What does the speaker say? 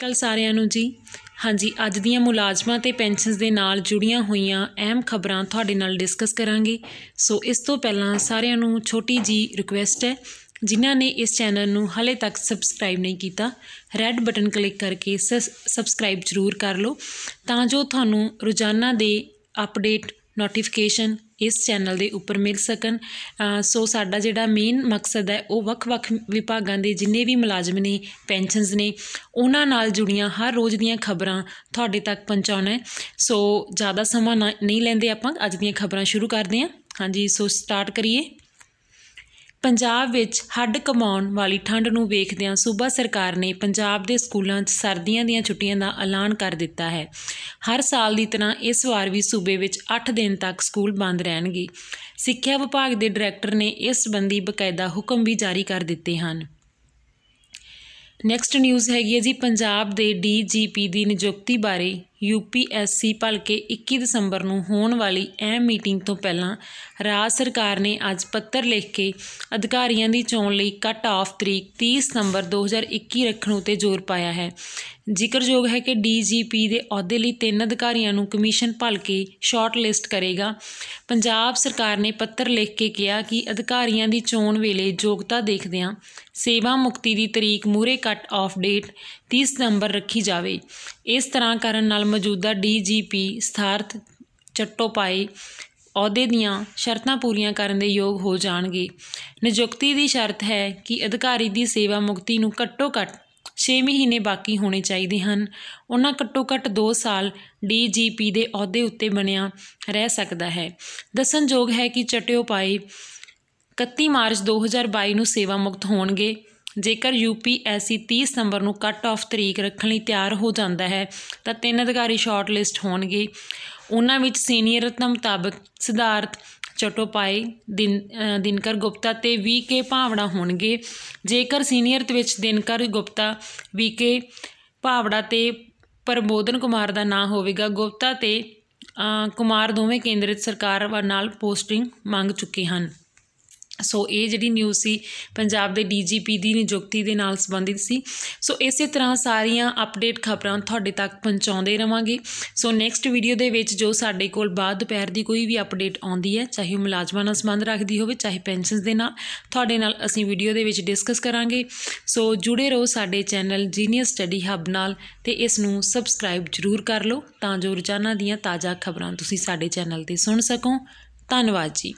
ਸਤਿ ਸਾਰਿਆਂ ਨੂੰ ਜੀ ਹਾਂਜੀ ਅੱਜ ਦੀਆਂ ਮੁਲਾਜ਼ਮਾਂ ਤੇ ਪੈਨਸ਼ਨਸ ਦੇ ਨਾਲ ਜੁੜੀਆਂ ਹੋਈਆਂ ਅਹਿਮ ਖਬਰਾਂ ਤੁਹਾਡੇ ਨਾਲ ਡਿਸਕਸ ਕਰਾਂਗੇ ਸੋ ਇਸ ਤੋਂ ਪਹਿਲਾਂ ਸਾਰਿਆਂ ਨੂੰ ਛੋਟੀ ਜੀ ਰਿਕੁਐਸਟ ਹੈ ਜਿਨ੍ਹਾਂ ਨੇ ਇਸ ਚੈਨਲ ਨੂੰ ਹਲੇ ਤੱਕ ਸਬਸਕ੍ਰਾਈਬ ਨਹੀਂ ਕੀਤਾ ਰੈੱਡ ਬਟਨ ਕਲਿੱਕ ਕਰਕੇ ਸਬਸਕ੍ਰਾਈਬ ਜ਼ਰੂਰ ਕਰ ਲਓ ਤਾਂ ਜੋ ਤੁਹਾਨੂੰ ਰੋਜ਼ਾਨਾ ਦੇ ਅਪਡੇਟ ਨੋਟੀਫਿਕੇਸ਼ਨ ਇਸ ਚੈਨਲ ਦੇ ਉੱਪਰ ਮਿਲ ਸਕਣ ਸੋ ਸਾਡਾ ਜਿਹੜਾ ਮੇਨ ਮਕਸਦ ਹੈ ਉਹ ਵੱਖ-ਵੱਖ ਵਿਭਾਗਾਂ ਦੇ ਜਿੰਨੇ ਵੀ ਮੁਲਾਜ਼ਮ ਨੇ ਪੈਨਸ਼ਨਸ ਨੇ ਉਹਨਾਂ ਨਾਲ ਜੁੜੀਆਂ ਹਰ ਰੋਜ਼ ਦੀਆਂ ਖਬਰਾਂ ਤੁਹਾਡੇ ਤੱਕ ਪਹੁੰਚਾਉਣਾ ਹੈ ਸੋ ਜ਼ਿਆਦਾ ਸਮਾਂ ਨਹੀਂ ਲੈਂਦੇ ਆਪਾਂ ਅੱਜ ਦੀਆਂ ਖਬਰਾਂ ਸ਼ੁਰੂ ਕਰਦੇ ਹਾਂ ਹਾਂਜੀ ਸੋ ਸਟਾਰਟ ਕਰੀਏ ਪੰਜਾਬ ਵਿੱਚ ਹੱਡ ਕਮਾਉਣ ਵਾਲੀ ਠੰਡ ਨੂੰ ਵੇਖਦਿਆਂ ਸੂਬਾ ਸਰਕਾਰ ਨੇ ਪੰਜਾਬ ਦੇ ਸਕੂਲਾਂ 'ਚ ਸਰਦੀਆਂ ਦੀਆਂ ਛੁੱਟੀਆਂ ਦਾ ਐਲਾਨ ਕਰ ਦਿੱਤਾ ਹੈ ਹਰ ਸਾਲ ਦੀ ਤਰ੍ਹਾਂ ਇਸ ਵਾਰ ਵੀ ਸੂਬੇ ਵਿੱਚ 8 ਦਿਨ ਤੱਕ ਸਕੂਲ ਬੰਦ ਰਹਿਣਗੇ ਸਿੱਖਿਆ ਵਿਭਾਗ ਦੇ ਡਾਇਰੈਕਟਰ ਨੇ ਇਸ ਸੰਬੰਧੀ ਬਕਾਇਦਾ ਹੁਕਮ ਵੀ ਜਾਰੀ ਕਰ ਦਿੱਤੇ ਹਨ ਨੈਕਸਟ ਨਿਊਜ਼ ਹੈਗੀ ਹੈ ਜੀ ਪੰਜਾਬ ਦੇ ਡੀਜੀਪੀ ਦੀ ਨਿਯੁਕਤੀ ਬਾਰੇ ਯੂਪੀਐਸਸੀ ਭਲਕੇ 21 ਦਸੰਬਰ ਨੂੰ ਹੋਣ ਵਾਲੀ ਅਹਿਮ ਮੀਟਿੰਗ ਤੋਂ ਪਹਿਲਾਂ ਰਾਜ ਸਰਕਾਰ ਨੇ ਅੱਜ ਪੱਤਰ ਲਿਖ ਕੇ ਅਧਿਕਾਰੀਆਂ ਦੀ ਚੋਣ ਲਈ ਕੱਟ ਆਫ ਤਰੀਕ 30 ਸਤੰਬਰ 2021 ਰੱਖਣ ਉਤੇ ਜ਼ੋਰ ਪਾਇਆ ਹੈ ਜ਼ਿਕਰਯੋਗ ਹੈ ਕਿ ਡੀਜੀਪੀ ਦੇ ਅਹੁਦੇ ਲਈ ਤਿੰਨ ਅਧਿਕਾਰੀਆਂ ਨੂੰ ਕਮਿਸ਼ਨ ਭਲਕੇ ਸ਼ਾਰਟ ਲਿਸਟ ਕਰੇਗਾ ਪੰਜਾਬ ਸਰਕਾਰ ਨੇ ਪੱਤਰ ਲਿਖ ਕੇ ਕਿਹਾ ਕਿ ਅਧਿਕਾਰੀਆਂ ਦੀ ਚੋਣ ਵੇਲੇ ਯੋਗਤਾ ਦੇਖਦਿਆਂ ਸੇਵਾ ਮੁਕਤੀ ਦੀ ਤਰੀਕ ਮੂਰੇ ਕੱਟ ਆਫ ਡੇਟ 30 ਸਤੰਬਰ ਰੱਖੀ ਜਾਵੇ ਇਸ ਤਰ੍ਹਾਂ ਕਰਨ ਨਾਲ ਮੌਜੂਦਾ ਡੀਜੀਪੀ ਸਥਾਰਥ ਚੱਟੋਪਾਈ ਅਹੁਦੇ ਦੀਆਂ ਸ਼ਰਤਾਂ ਪੂਰੀਆਂ ਕਰਨ ਦੇ ਯੋਗ ਹੋ ਜਾਣਗੇ ਨਿਯੁਕਤੀ ਦੀ ਸ਼ਰਤ ਹੈ ਕਿ ਅਧਿਕਾਰੀ ਦੀ ਸੇਵਾ ਮੁਕਤੀ ਨੂੰ ਘੱਟੋ-ਘੱਟ 6 ਮਹੀਨੇ ਬਾਕੀ ਹੋਣੇ ਚਾਹੀਦੇ ਹਨ ਉਹਨਾਂ ਘੱਟੋ-ਘੱਟ 2 ਸਾਲ ਡੀਜੀਪੀ ਦੇ ਅਹੁਦੇ ਉੱਤੇ ਬਣਿਆ ਰਹਿ ਸਕਦਾ ਹੈ ਦੱਸਣਯੋਗ ਹੈ ਕਿ ਚੱਟੋਪਾਈ 31 ਮਾਰਚ 2022 ਨੂੰ ਸੇਵਾ ਮੁਕਤ ਹੋਣਗੇ ਜੇਕਰ ਯੂਪੀਐਸਸੀ 30 ਸਤੰਬਰ ਨੂੰ ਕੱਟ ਆਫ ਤਰੀਕ ਰੱਖਣ ਲਈ ਤਿਆਰ ਹੋ ਜਾਂਦਾ ਹੈ ਤਾਂ ਤਿੰਨ ਅਧਿਕਾਰੀ ਸ਼ਾਰਟ ਲਿਸਟ ਹੋਣਗੇ ਉਹਨਾਂ ਵਿੱਚ ਸੀਨੀਅਰ ਰਤਨ ਮੁਤਾਬਕ ਸਿਧਾਰਥ ਚਟੋਪਾਈ ਦਿਨਕਰ ਗੁਪਤਾ ਤੇ ਵੀਕੇ ਭਾਵੜਾ ਹੋਣਗੇ ਜੇਕਰ ਤੇ ਵਿੱਚ ਦਿਨਕਰ ਗੁਪਤਾ ਵੀਕੇ ਭਾਵੜਾ ਤੇ ਪ੍ਰਬੋਧਨ ਕੁਮਾਰ ਦਾ ਨਾਂ ਹੋਵੇਗਾ ਗੁਪਤਾ ਤੇ ਕੁਮਾਰ ਦੋਵੇਂ ਕੇਂਦਰਿਤ ਸਰਕਾਰ ਨਾਲ ਪੋਸਟਿੰਗ ਮੰਗ ਚੁੱਕੇ ਹਨ ਸੋ ਇਹ ਜਿਹੜੀ ਨਿਊਜ਼ ਸੀ ਪੰਜਾਬ ਦੇ ਡੀਜੀਪੀ ਦੀ ਨਿਯੁਕਤੀ ਦੇ ਨਾਲ ਸੰਬੰਧਿਤ ਸੀ ਸੋ ਇਸੇ ਤਰ੍ਹਾਂ ਸਾਰੀਆਂ ਅਪਡੇਟ ਖਬਰਾਂ ਤੁਹਾਡੇ ਤੱਕ ਪਹੁੰਚਾਉਂਦੇ ਰਵਾਂਗੇ ਸੋ ਨੈਕਸਟ ਵੀਡੀਓ ਦੇ ਵਿੱਚ ਜੋ ਸਾਡੇ ਕੋਲ ਬਾਅਦ ਦੁਪਹਿਰ ਦੀ ਕੋਈ ਵੀ ਅਪਡੇਟ ਆਉਂਦੀ ਹੈ ਚਾਹੇ ਉਹ ਮੁਲਾਜ਼ਮਾਂ ਨਾਲ ਸੰਬੰਧ ਰੱਖਦੀ ਹੋਵੇ ਚਾਹੇ ਪੈਨਸ਼ਨਸ ਦੇ ਨਾਲ ਤੁਹਾਡੇ ਨਾਲ ਅਸੀਂ ਵੀਡੀਓ ਦੇ ਵਿੱਚ ਡਿਸਕਸ ਕਰਾਂਗੇ ਸੋ ਜੁੜੇ ਰਹੋ ਸਾਡੇ ਚੈਨਲ ਜੀਨੀਅਸ ਸਟੱਡੀ ਹੱਬ ਨਾਲ ਤੇ ਇਸ ਨੂੰ ਸਬਸਕ੍ਰਾਈਬ ਜ਼ਰੂਰ ਕਰ ਲਓ ਤਾਂ ਜੋ ਰੋਜ਼ਾਨਾ ਦੀਆਂ ਤਾਜ਼ਾ ਖਬਰਾਂ ਤੁਸੀਂ ਸਾਡੇ ਚੈਨਲ ਤੇ ਸੁਣ ਸਕੋ ਧੰਨਵਾਦ ਜੀ